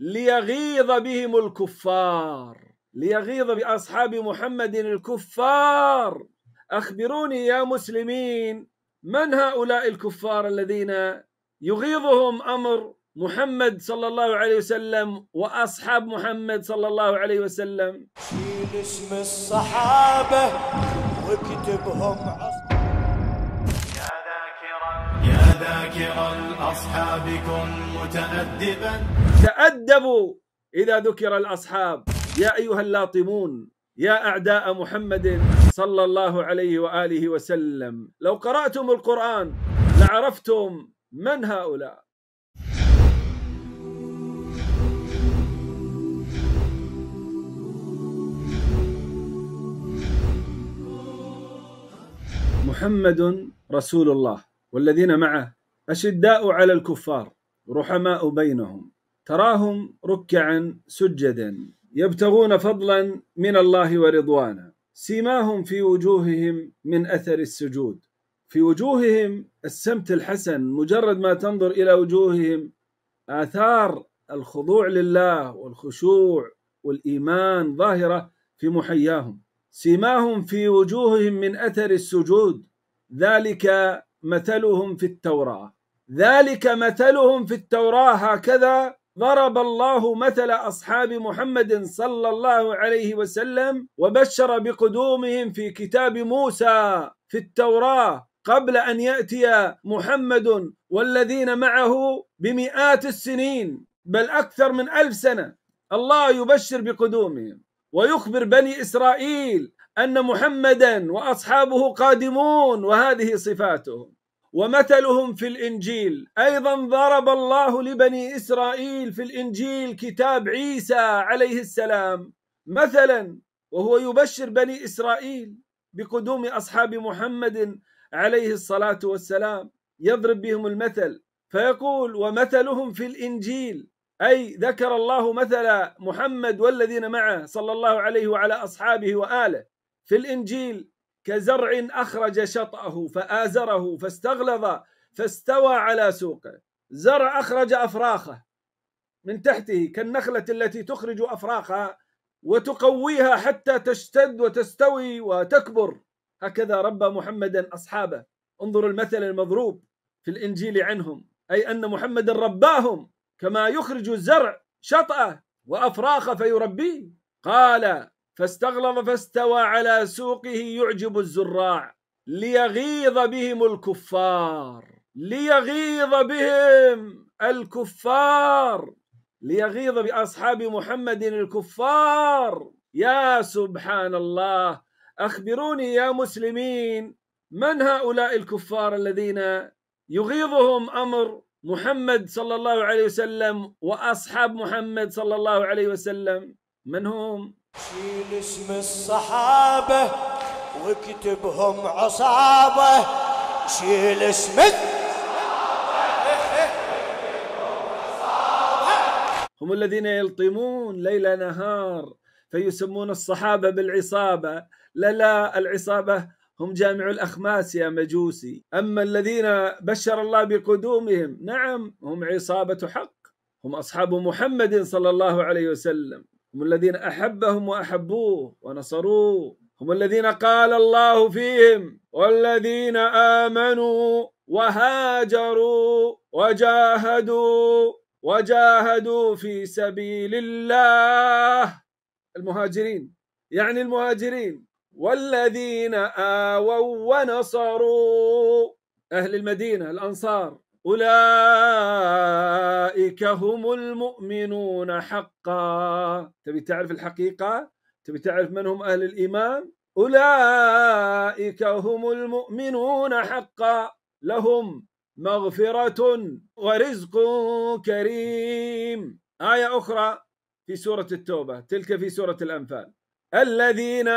ليغيظ بهم الكفار ليغيظ باصحاب محمد الكفار اخبروني يا مسلمين من هؤلاء الكفار الذين يغيظهم امر محمد صلى الله عليه وسلم واصحاب محمد صلى الله عليه وسلم شيل اسم الصحابه واكتبهم عصر ذاكر اصحابكم متأدبا تأدبوا إذا ذكر الأصحاب يا أيها اللاطمون يا أعداء محمد صلى الله عليه وآله وسلم لو قرأتم القرآن لعرفتم من هؤلاء محمد رسول الله والذين معه أشداء على الكفار رحماء بينهم تراهم ركعا سجدا يبتغون فضلا من الله ورضوانا سيماهم في وجوههم من أثر السجود في وجوههم السمت الحسن مجرد ما تنظر إلى وجوههم آثار الخضوع لله والخشوع والإيمان ظاهرة في محياهم سيماهم في وجوههم من أثر السجود ذلك مثلهم في التوراه ذلك مثلهم في التوراه هكذا ضرب الله مثل اصحاب محمد صلى الله عليه وسلم وبشر بقدومهم في كتاب موسى في التوراه قبل ان ياتي محمد والذين معه بمئات السنين بل اكثر من الف سنه الله يبشر بقدومهم ويخبر بني اسرائيل ان محمدا واصحابه قادمون وهذه صفاتهم ومثلهم في الانجيل ايضا ضرب الله لبني اسرائيل في الانجيل كتاب عيسى عليه السلام مثلا وهو يبشر بني اسرائيل بقدوم اصحاب محمد عليه الصلاه والسلام يضرب بهم المثل فيقول ومثلهم في الانجيل اي ذكر الله مثل محمد والذين معه صلى الله عليه وعلى اصحابه واله في الإنجيل كزرع أخرج شطأه فآزره فاستغلظ فاستوى على سوقه زرع أخرج أفراخه من تحته كالنخلة التي تخرج أفراخها وتقويها حتى تشتد وتستوي وتكبر هكذا ربى محمدا أصحابه انظر المثل المضروب في الإنجيل عنهم أي أن محمدا رباهم كما يخرج الزرع شطأه وافراخه فيربيه قال فاستغلظ فاستوى على سوقه يعجب الزراع ليغيظ بهم الكفار ليغيظ بهم الكفار ليغيظ باصحاب محمد الكفار يا سبحان الله اخبروني يا مسلمين من هؤلاء الكفار الذين يغيظهم امر محمد صلى الله عليه وسلم واصحاب محمد صلى الله عليه وسلم من هم شيل اسم الصحابة واكتبهم عصابة شيل اسم هم الذين يلطمون ليل نهار فيسمون الصحابة بالعصابة لا لا العصابة هم جامع الأخماس يا مجوسي أما الذين بشر الله بقدومهم نعم هم عصابة حق هم أصحاب محمد صلى الله عليه وسلم هم الذين أحبهم وأحبوه ونصروه هم الذين قال الله فيهم والذين آمنوا وهاجروا وجاهدوا وجاهدوا في سبيل الله المهاجرين يعني المهاجرين والذين آووا ونصروا أهل المدينة الأنصار أولئك هم المؤمنون حقا تبي تعرف الحقيقة تبي تعرف من هم أهل الإيمان أولئك هم المؤمنون حقا لهم مغفرة ورزق كريم آية أخرى في سورة التوبة تلك في سورة الأنفال الذين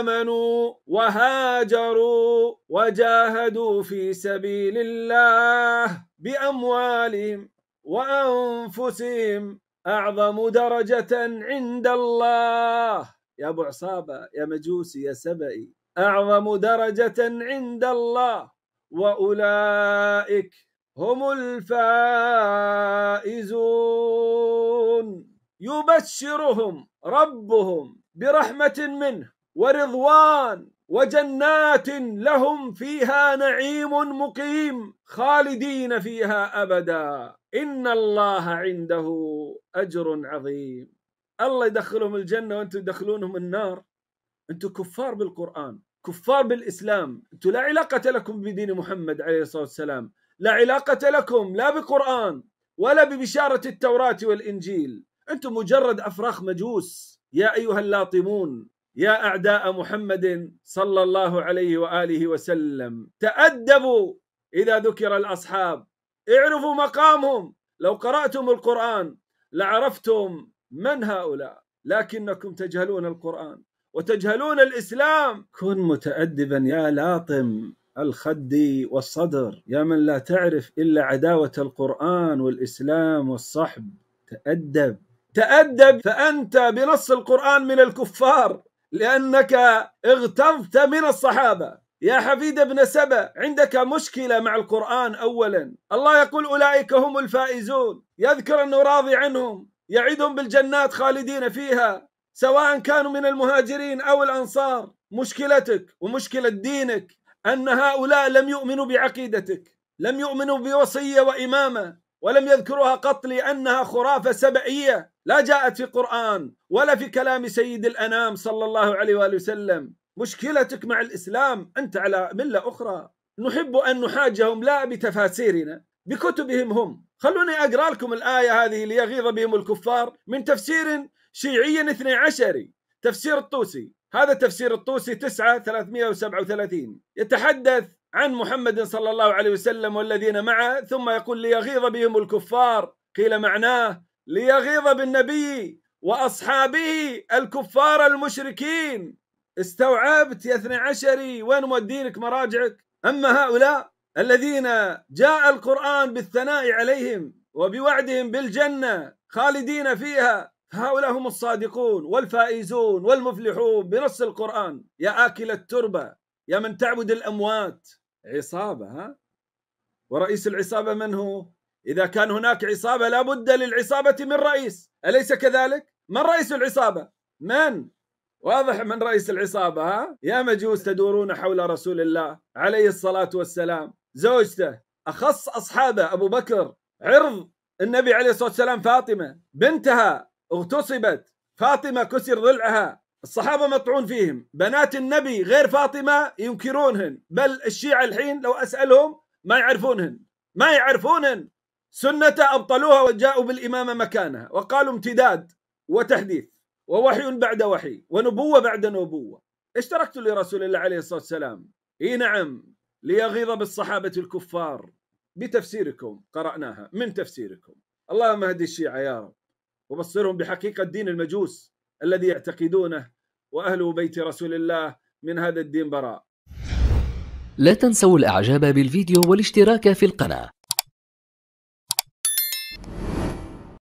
امنوا وهاجروا وجاهدوا في سبيل الله باموالهم وانفسهم اعظم درجه عند الله يا ابو عصابه يا مجوسي يا سبئي اعظم درجه عند الله واولئك هم الفائزون يبشرهم ربهم برحمه منه ورضوان وجنات لهم فيها نعيم مقيم خالدين فيها ابدا ان الله عنده اجر عظيم الله يدخلهم الجنه وانتم تدخلونهم النار انتم كفار بالقران كفار بالاسلام انتم لا علاقه لكم بدين محمد عليه الصلاه والسلام لا علاقه لكم لا بقران ولا ببشاره التوراه والانجيل انتم مجرد افراخ مجوس يا ايها اللاطمون يا اعداء محمد صلى الله عليه واله وسلم تادبوا اذا ذكر الاصحاب اعرفوا مقامهم لو قراتم القران لعرفتم من هؤلاء لكنكم تجهلون القران وتجهلون الاسلام كن متادبا يا لاطم الخد والصدر يا من لا تعرف الا عداوه القران والاسلام والصحب تادب تأدب فأنت بنص القرآن من الكفار لأنك اغتظت من الصحابة يا حفيد ابن سبأ عندك مشكلة مع القرآن أولا الله يقول أولئك هم الفائزون يذكر أنه راضي عنهم يعدهم بالجنات خالدين فيها سواء كانوا من المهاجرين أو الأنصار مشكلتك ومشكلة دينك أن هؤلاء لم يؤمنوا بعقيدتك لم يؤمنوا بوصية وإمامة ولم يذكرها قط لأنها خرافة سبعية لا جاءت في القرآن ولا في كلام سيد الأنام صلى الله عليه وآله وسلم مشكلتك مع الإسلام أنت على ملة أخرى نحب أن نحاجهم لا بتفاسيرنا بكتبهم هم خلوني أقرأ لكم الآية هذه ليغيظ بهم الكفار من تفسير شيعي اثني عشري تفسير الطوسي هذا تفسير الطوسي 9 337 يتحدث عن محمد صلى الله عليه وسلم والذين معه ثم يقول ليغيظ بهم الكفار قيل معناه ليغيظ بالنبي وأصحابه الكفار المشركين استوعبت يا اثني عشري وين مودينك مراجعك أما هؤلاء الذين جاء القرآن بالثناء عليهم وبوعدهم بالجنة خالدين فيها هؤلاء هم الصادقون والفائزون والمفلحون بنص القرآن يا آكل التربة يا من تعبد الأموات عصابة ها ورئيس العصابة من هو إذا كان هناك عصابة لا بد للعصابة من رئيس أليس كذلك من رئيس العصابة من واضح من رئيس العصابة ها يا مجوس تدورون حول رسول الله عليه الصلاة والسلام زوجته أخص أصحابه أبو بكر عرض النبي عليه الصلاة والسلام فاطمة بنتها اغتصبت فاطمة كسر ضلعها الصحابة مطعون فيهم بنات النبي غير فاطمة ينكرونهن بل الشيعة الحين لو أسألهم ما يعرفونهن ما يعرفونهن سنة أبطلوها وجاءوا بالإمامة مكانها وقالوا امتداد وتحديث ووحي بعد وحي ونبوة بعد نبوة اشتركت لرسول الله عليه الصلاة والسلام اي نعم ليغيظ بالصحابة الكفار بتفسيركم قرأناها من تفسيركم اللهم اهد الشيعة يا رب وبصرهم بحقيقة دين المجوس الذي يعتقدونه وأهل بيت رسول الله من هذا الدين براء لا تنسوا الإعجاب بالفيديو والاشتراك في القناة